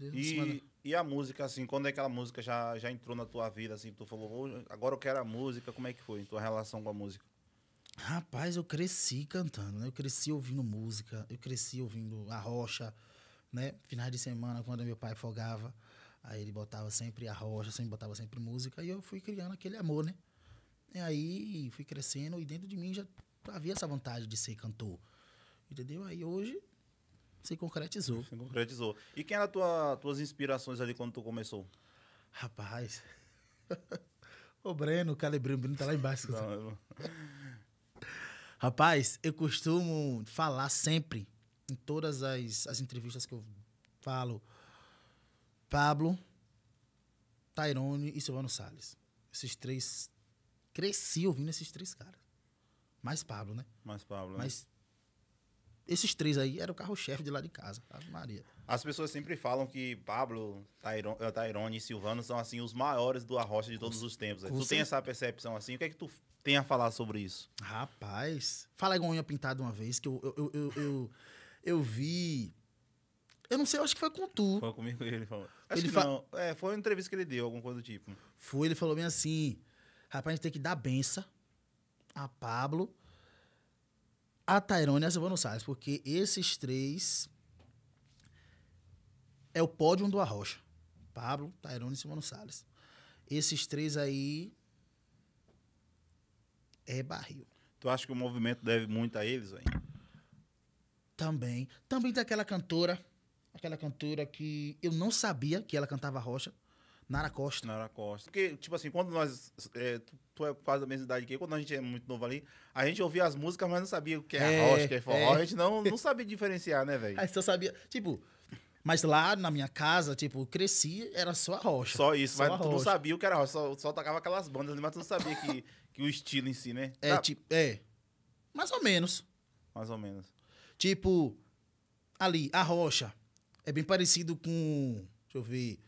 Deus. E, e a música, assim, quando é que aquela música já, já entrou na tua vida, assim, tu falou, agora eu quero a música, como é que foi tua relação com a música? Rapaz, eu cresci cantando, né? Eu cresci ouvindo música, eu cresci ouvindo a rocha, né? Finais de semana, quando meu pai folgava, aí ele botava sempre a rocha, sempre botava sempre música, e eu fui criando aquele amor, né? E aí fui crescendo e dentro de mim já havia essa vontade de ser cantor. Entendeu? Aí hoje se concretizou. Se concretizou. E quem eram tua, tuas inspirações ali quando tu começou? Rapaz. o Breno, o Calibrinho, o Breno tá lá embaixo. Não, eu... Rapaz, eu costumo falar sempre, em todas as, as entrevistas que eu falo, Pablo, Tairone e Silvano Salles. Esses três. Cresci ouvindo esses três caras. Mais Pablo, né? Mais Pablo. Né? Mas né? Esses três aí era o carro-chefe de lá de casa. Ave Maria. As pessoas sempre falam que Pablo, eh, Tairone e Silvano são assim os maiores do Arrocha de todos os tempos. Tu tem essa percepção assim? O que é que tu tem a falar sobre isso? Rapaz, fala igual unha pintada uma vez, que eu, eu, eu, eu, eu vi eu não sei, eu acho que foi com tu. Foi comigo ele falou. Acho ele que fa... não. É, foi uma entrevista que ele deu, alguma coisa do tipo. Foi, ele falou bem assim: rapaz, a gente tem que dar benção a Pablo a Tairone e a Silvana Salles, porque esses três é o pódio do Arrocha. Pablo, Tairone e Silvano Salles. Esses três aí é barril. Tu acha que o movimento deve muito a eles, hein? Também. Também tem aquela cantora, aquela cantora que eu não sabia que ela cantava rocha. Nara Costa. Nara Costa. Porque, tipo assim, quando nós. É, tu, tu, é quase da mesma idade que eu, quando a gente é muito novo ali, a gente ouvia as músicas, mas não sabia o que é, é rocha, o que é, é. forró. É. A gente não, não sabia diferenciar, né, velho? Aí só sabia. Tipo. Mas lá na minha casa, tipo, cresci, era só a rocha. Só isso, só mas tu não sabia o que era rocha, só, só tocava aquelas bandas, mas tu não sabia que, que o estilo em si, né? É, tá. tipo, é. Mais ou menos. Mais ou menos. Tipo, ali, a rocha é bem parecido com. Deixa eu ver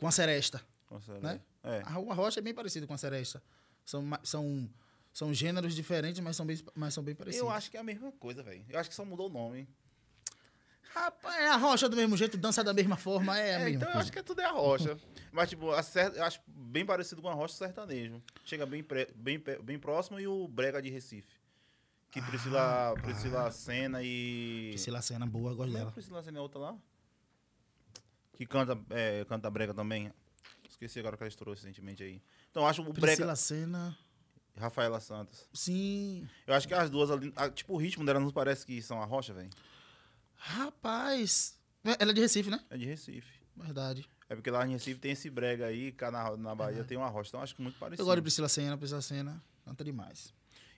com a seresta. Com a né? seresta. Né? É. A rocha é bem parecida com a seresta. São, são, são gêneros diferentes, mas são, bem, mas são bem parecidos. Eu acho que é a mesma coisa, velho. Eu acho que só mudou o nome. Rapaz, é a rocha do mesmo jeito, dança da mesma forma, é, é então mesma Então coisa. eu acho que é tudo é a rocha. Mas, tipo, a ser... eu acho bem parecido com a rocha sertanejo. Chega bem, bem, bem próximo e o Brega de Recife. Que Priscila, ah, Priscila Senna e. Priscila Senna, boa, gosto é dela. Priscila Senna é outra lá? que canta, é, canta brega também. Esqueci agora que ela estourou recentemente aí. Então, acho o Priscila brega... Senna. Rafaela Santos. Sim. Eu acho que as duas ali... tipo, o ritmo dela não parece que são a rocha, velho? Rapaz... É, ela é de Recife, né? É de Recife. Verdade. É porque lá em Recife tem esse brega aí, cá na, na Bahia é. tem uma rocha. Então acho que muito parecido. Eu gosto de Priscila Senna, Priscila Senna. Canta demais.